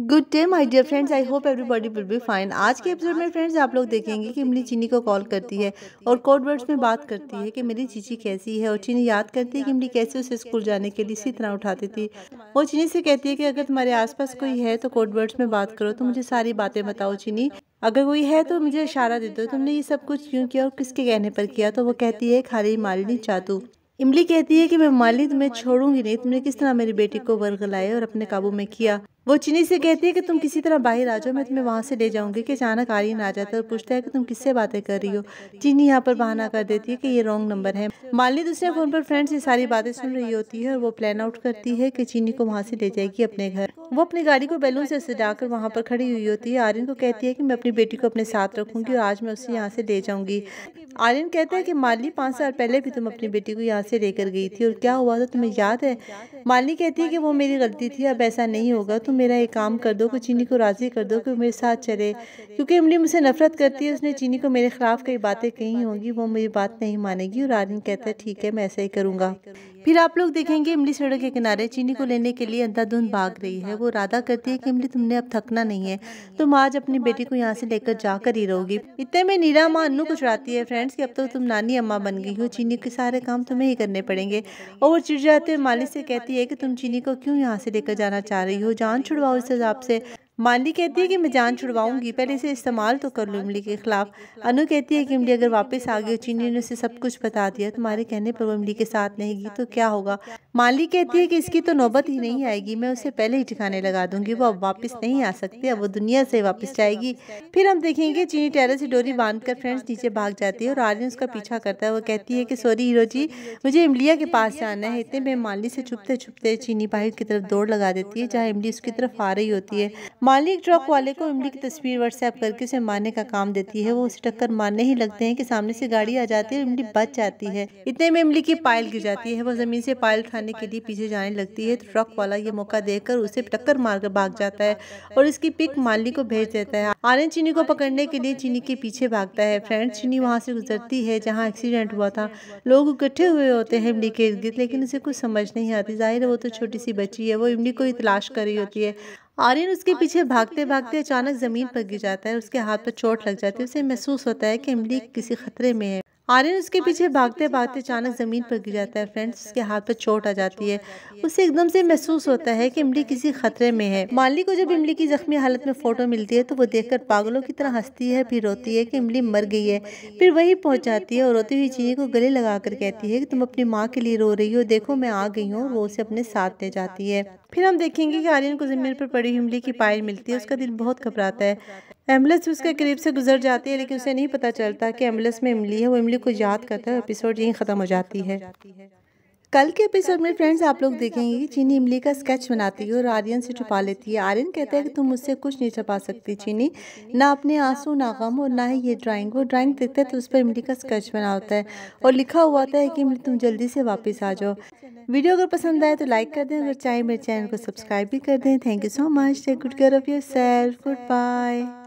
good day my dear friends I hope everybody will be fine आज के episode में friends आप लोग देखेंगे कि इमली चीनी को कॉल करती है और कोड वर्ड्स में बात करती है कि मेरी चीची कैसी है और चीनी याद करती है कि इमली कैसे उसे स्कूल जाने के लिए इसी तरह उठाती थी वो चीनी से कहती है कि अगर तुम्हारे आसपास कोई है तो कोड वर्ड्स तो में बात करो तो मुझे सारी बातें बताओ चीनी अगर कोई है तो मुझे तो इशारा दे दो तुमने ये सब कुछ क्यों किया और किसके कहने तो पर किया तो वो कहती है खाली मालिनी चातू इमली कहती है कि मैं माली तुम्हें छोड़ूंगी नहीं तुमने किस तरह मेरी बेटी को वर्ग लाए और अपने काबू में किया वो चीनी से कहती है कि तुम किसी तरह बाहर आ जाओ मैं तुम्हें वहाँ से ले जाऊँगी कि अचानक आर्यन आ जाता है और पूछता है कि तुम किससे बातें कर रही हो चीनी यहाँ पर बहाना कर देती है कि ये रॉन्ग नंबर है मालिनी दूसरे फ़ोन पर फ्रेंड से सारी बातें सुन रही होती है और वो प्लान आउट करती है कि चीनी को वहाँ से ले जाएगी अपने घर वो अपनी गाड़ी को बैलून से सजा कर वहाँ पर खड़ी हुई होती है आर्यन को कहती है कि मैं अपनी बेटी को अपने साथ रखूँगी और आज मैं उसे यहाँ से ले जाऊँगी आर्यन कहता है कि मालिनी पाँच साल पहले भी तुम अपनी बेटी को यहाँ से लेकर गई थी और क्या हुआ था तुम्हें याद है मालिनी कहती है कि वो मेरी गलती थी अब ऐसा नहीं होगा तुम मेरा एक काम कर दो कि चीनी को राज़ी कर दो कि मेरे साथ चले क्योंकि इमली मुझसे नफरत करती है उसने चीनी को मेरे ख़िलाफ़ कई बातें कही होंगी वो मेरी बात नहीं मानेगी और आर्यन कहता है ठीक है मैं ऐसा ही करूँगा फिर आप लोग देखेंगे इमली सड़क के किनारे चीनी को लेने के लिए अंधाधुंध भाग रही है वो राधा कहती है कि इमली तुमने अब थकना नहीं है तुम आज अपनी बेटी को यहाँ से लेकर जाकर ही रहोगी इतने में नीरा माँ अन्नू को चढ़ाती है फ्रेंड्स कि अब तो तुम नानी अम्मा बन गई हो चीनी के सारे काम तुम्हें ही करने पड़ेंगे और वो चिड़ जाते हुए मालिक से कहती है कि तुम चीनी को क्यों यहाँ से लेकर जाना चाह रही हो जान छुड़वाओ इस हिसाब से मानी कहती है कि मैं जान छुड़वाऊंगी पहले इसे इस्तेमाल तो कर लूँ इमली के ख़िलाफ़ अनु कहती है कि इमली अगर वापस आ गई चीनी ने उसे सब कुछ बता दिया तुम्हारे कहने पर वो इमली के साथ नहीं गई तो क्या होगा मानी कहती है कि इसकी तो नौबत ही नहीं आएगी मैं उसे पहले ही ठिकाने लगा दूंगी वो अब वापस नहीं आ सकती अब वो दुनिया से वापस जाएगी फिर हम देखेंगे चीनी टेरस से डोरी बांध कर फ्रेंड्स नीचे भाग जाती है और आर्यन उसका पीछा करता है वो कहती है कि सॉरी हीरो जी मुझे इमलिया के पास जाना है इतने में माली से छुपते छुपते चीनी बाहर की तरफ दौड़ लगा देती है जहाँ इमली उसकी तरफ आ रही होती है मालिक ट्रक वाले को इमली की तस्वीर व्हाट्सएप करके उसे मारने का काम देती है वो उसे टक्कर मारने ही लगते हैं कि सामने से गाड़ी आ जाती है इमली बच जाती है इतने में इमली की पायल गिर जाती है वो जमीन से पायल उठाने के लिए पीछे जाने लगती है तो ट्रक वाला ये मौका कर उसे टक्कर मारकर भाग जाता है और इसकी पिक मालिक को भेज देता है आर्यन चीनी को पकड़ने के लिए चीनी के पीछे भागता है फ्रेंड चीनी वहाँ से गुजरती है जहाँ एक्सीडेंट हुआ था लोग इकट्ठे हुए होते हैं इमली के इर्द गिर्द लेकिन उसे कुछ समझ नहीं आती जाहिर है वो तो छोटी सी बच्ची है वो इमली को ही तलाश कर रही होती है आर्यन उसके पीछे भागते भागते अचानक ज़मीन पर गिर जाता है उसके हाथ पर चोट लग जाती है उसे महसूस होता है कि इमली किसी खतरे में है आर्यन उसके पीछे भागते भागते अचानक ज़मीन पर गिर जाता है फ्रेंड्स उसके हाथ पर चोट आ जाती है उसे एकदम से महसूस होता है कि इमली किसी खतरे में है माली को जब इमली की जख्मी हालत में फ़ोटो मिलती है तो वो देखकर पागलों की तरह हंसती है फिर रोती है कि इमली मर गई है फिर वही पहुंच जाती है और रोती हुई चीनी को गले लगा कर कहती है कि तुम अपनी माँ के लिए रो रही हो देखो मैं आ गई हूँ वो उसे अपने साथ ले जाती है फिर हम देखेंगे कि आर्यन को ज़मीन पर पड़ी इमली की पायल मिलती है उसका दिल बहुत घबराता है एम्बुलेंस उसके करीब से गुजर जाती है लेकिन उसे नहीं पता चलता कि एम्बुलेंस में इमली है वो इमली को याद करता है एपिसोड यहीं ख़त्म हो जाती है कल के एपिसोड में फ्रेंड्स आप लोग देखेंगे कि चीनी इमली का स्केच बनाती है और आर्यन से छुपा लेती है आर्यन कहता है कि तुम तो मुझसे कुछ नहीं छुपा सकती चीनी ना अपने आंसू ना गम और ना ही ये ड्राइंग वो ड्राइंग देखता है तो उस पर इमली का स्केच बना होता है और लिखा हुआ होता है कि इमली तुम जल्दी से वापस आ जाओ वीडियो अगर पसंद आए तो लाइक कर दें अगर तो चाहे मेरे चैनल को सब्सक्राइब भी कर दें thank you so much take good care of your self good bye